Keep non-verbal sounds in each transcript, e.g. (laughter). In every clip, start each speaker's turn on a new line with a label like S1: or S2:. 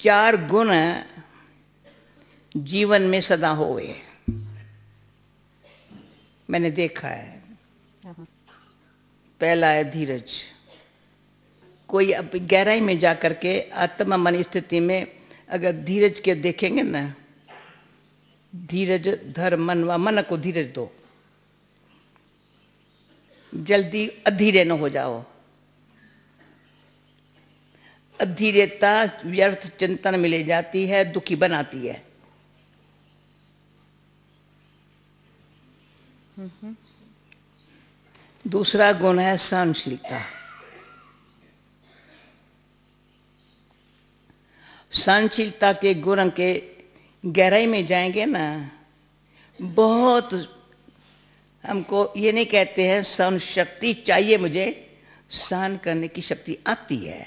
S1: चार गुण जीवन में सदा होवे मैंने देखा है पहला है धीरज कोई अब गहराई में जा करके आत्मा मन स्थिति में अगर धीरज के देखेंगे ना धीरज धर मन व मन को धीरज दो जल्दी अधीरे न हो जाओ अधीरता व्यर्थ चिंतन में ले जाती है दुखी बनाती है दूसरा गुण है सहनशीलता सहनशीलता के गुण के गहराई में जाएंगे ना बहुत हमको ये नहीं कहते हैं सहन शक्ति चाहिए मुझे सहन करने की शक्ति आती है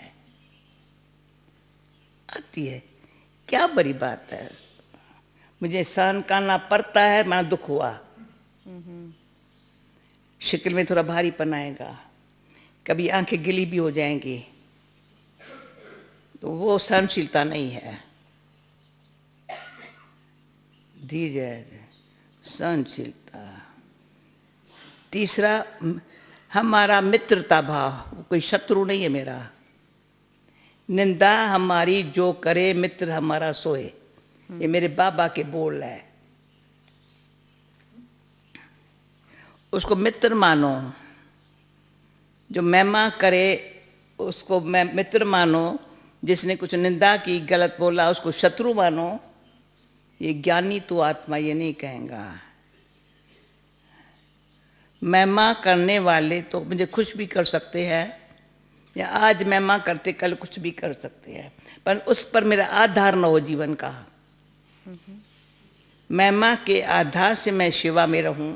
S1: सकती है क्या बड़ी बात है मुझे सहन करना पड़ता है मैं दुख हुआ हम्म। शिकल में थोड़ा भारी पन आएगा कभी आंखें गिली भी हो जाएंगी तो वो सहनशीलता नहीं है धीरे सहनशीलता तीसरा हमारा मित्रता भाव कोई शत्रु नहीं है मेरा निंदा हमारी जो करे मित्र हमारा सोए ये मेरे बाबा के बोल है उसको मित्र मानो जो मेहमा करे उसको मैं मित्र मानो जिसने कुछ निंदा की गलत बोला उसको शत्रु मानो ये ज्ञानी तो आत्मा ये नहीं कहेगा मेहमा करने वाले तो मुझे खुश भी कर सकते हैं या आज मैं माँ करते कल कुछ भी कर सकते हैं पर उस पर मेरा आधार न हो जीवन का मैं माँ के आधार से मैं शिवा में रहूं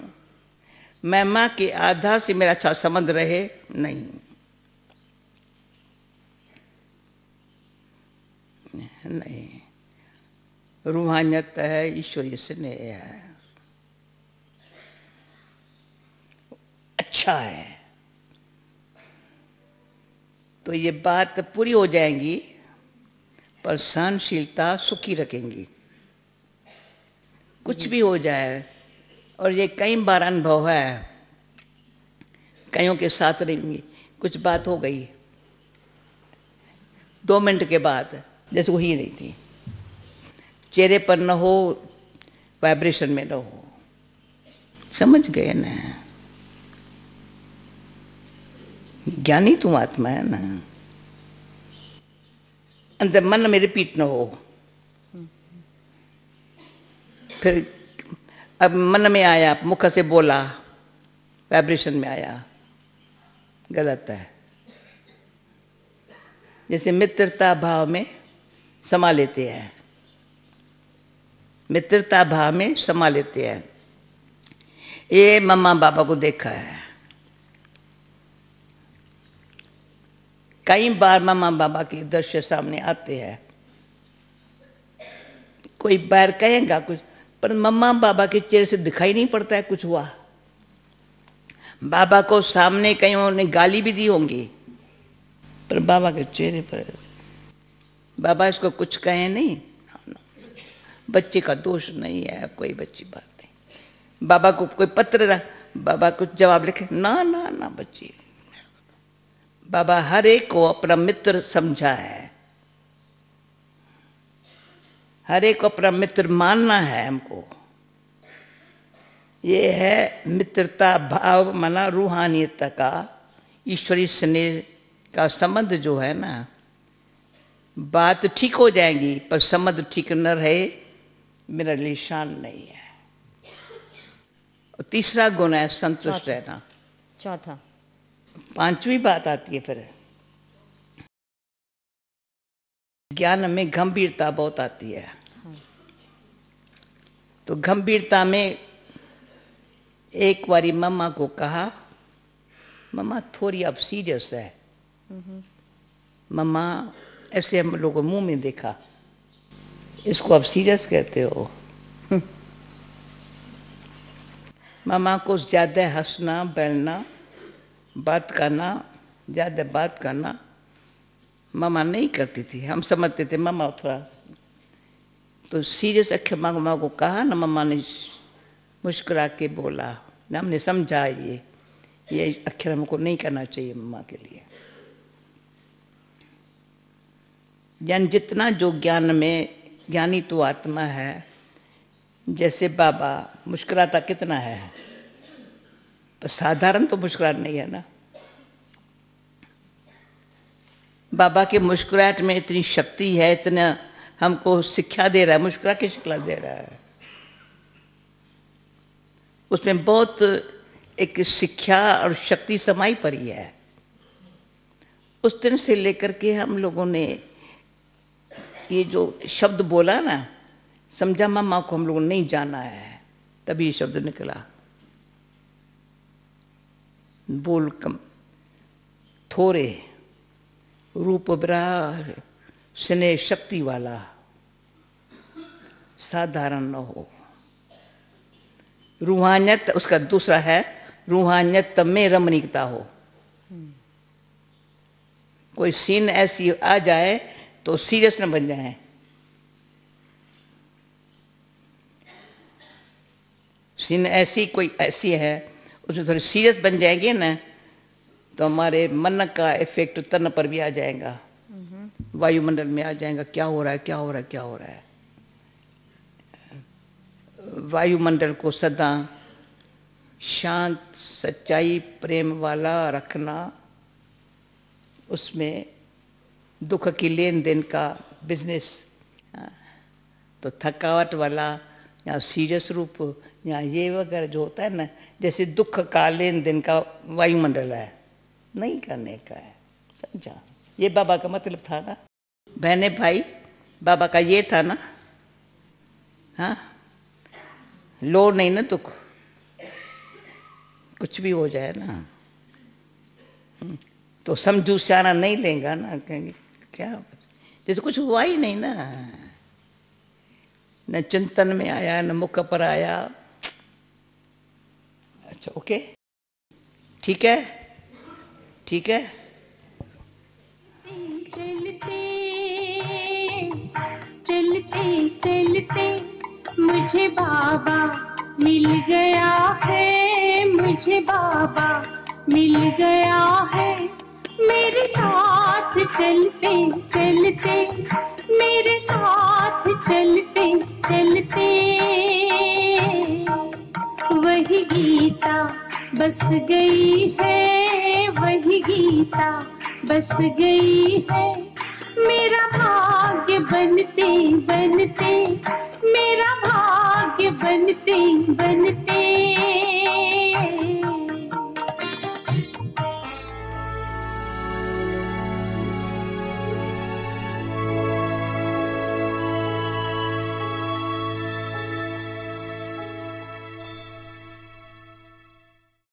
S1: मैं माँ के आधार से मेरा अच्छा संबंध रहे नहीं नहीं रूहानियत है ईश्वरीय स्नेह है अच्छा है तो ये बात तो पूरी हो जाएंगी पर सहनशीलता सुखी रखेंगी कुछ भी हो जाए और ये कई बार अनुभव है कईयों के साथ रहेंगी कुछ बात हो गई दो मिनट के बाद जैसे वही नहीं थी चेहरे पर न हो वाइब्रेशन में न हो समझ गए ना ज्ञानी तुम आत्मा है ना अंदर मन मेरे रिपीट न हो फिर अब मन में आया मुख से बोला वाइब्रेशन में आया गलत है जैसे मित्रता भाव में समा लेते हैं मित्रता भाव में समा लेते हैं ये मम्मा बाबा को देखा है कई बार मामा बाबा के दृश्य सामने आते हैं कोई बैर कहेगा कुछ पर मम्मा बाबा के चेहरे से दिखाई नहीं पड़ता है कुछ हुआ बाबा को सामने कहीं उन्होंने गाली भी दी होंगी पर बाबा के चेहरे पर बाबा इसको कुछ कहे नहीं बच्चे का दोष नहीं है कोई बच्ची बात नहीं बाबा को कोई पत्र रहा बाबा कुछ जवाब लिखे ना ना ना बच्ची बाबा हर एक को अपना मित्र समझा है हर एक को अपना मित्र मानना है हमको ये है मित्रता भाव मना रूहानियता का ईश्वरी स्नेह का संबंध जो है ना बात ठीक हो जाएंगी पर संबंध ठीक न रहे मेरा लिए शान नहीं है और तीसरा गुण है संतुष्ट रहना चौथा पांचवी बात आती है फिर ज्ञान में गंभीरता बहुत आती है तो गंभीरता में एक बारी मम्मा को कहा मम्मा थोड़ी अब सीरियस है मम्मा ऐसे हम लोगों मुंह में देखा इसको आप सीरियस कहते हो (laughs) मम्मा को ज़्यादा हंसना बैलना बात करना ज़्यादा बात करना मामा नहीं करती थी हम समझते थे मामा थोड़ा तो सीरियस अक्षर माँ माँ को कहा ना मामा ने मुस्करा के बोला हमने समझा ये ये अक्षर हमको नहीं करना चाहिए मम्मा के लिए ज्ञान जितना जो ज्ञान में ज्ञानी तो आत्मा है जैसे बाबा मुस्कुराता कितना है पर तो साधारण तो मुस्कुराहट नहीं है ना बाबा के मुस्कुराहट में इतनी शक्ति है इतना हमको शिक्षा दे रहा है मुस्कुरा के शिक्षा दे रहा है उसमें बहुत एक शिक्षा और शक्ति समाई पड़ी है उस दिन से लेकर के हम लोगों ने ये जो शब्द बोला ना समझा मामा को हम लोगों ने नहीं जाना है तभी ये शब्द निकला बोल कम थोरे रूप ब्रा स्नेह शक्ति वाला साधारण न हो रूहानियत उसका दूसरा है रूहानियत में रमणीकता हो कोई सीन ऐसी आ जाए तो सीरियस न बन जाए सीन ऐसी कोई ऐसी है उसमें थोड़ी सीरियस बन जाएंगे ना तो हमारे मन का इफेक्ट तन पर भी आ जाएगा वायुमंडल में आ जाएगा क्या हो रहा है क्या हो रहा है क्या हो रहा है वायुमंडल को सदा शांत सच्चाई प्रेम वाला रखना उसमें दुख की लेन देन का बिजनेस हाँ, तो थकावट वाला या सीरियस रूप या ये वगैरह जो होता है ना जैसे दुख कालीन दिन का वायुमंडल है नहीं करने का है समझा ये बाबा का मतलब था ना बहने भाई बाबा का ये था ना हाँ लो नहीं ना दुख कुछ भी हो जाए ना हम्म, तो समझू सारा नहीं लेगा ना कहेंगे क्या जैसे कुछ हुआ ही नहीं ना न चिंतन में आया न मुख पर आया अच्छा ओके ठीक है ठीक है चलते चलते चलते मुझे बाबा मिल गया है मुझे बाबा मिल गया है मेरे साथ चलते चलते मेरे साथ चलते चलते बस गई है वही गीता बस गई है मेरा भाग्य बनते बनते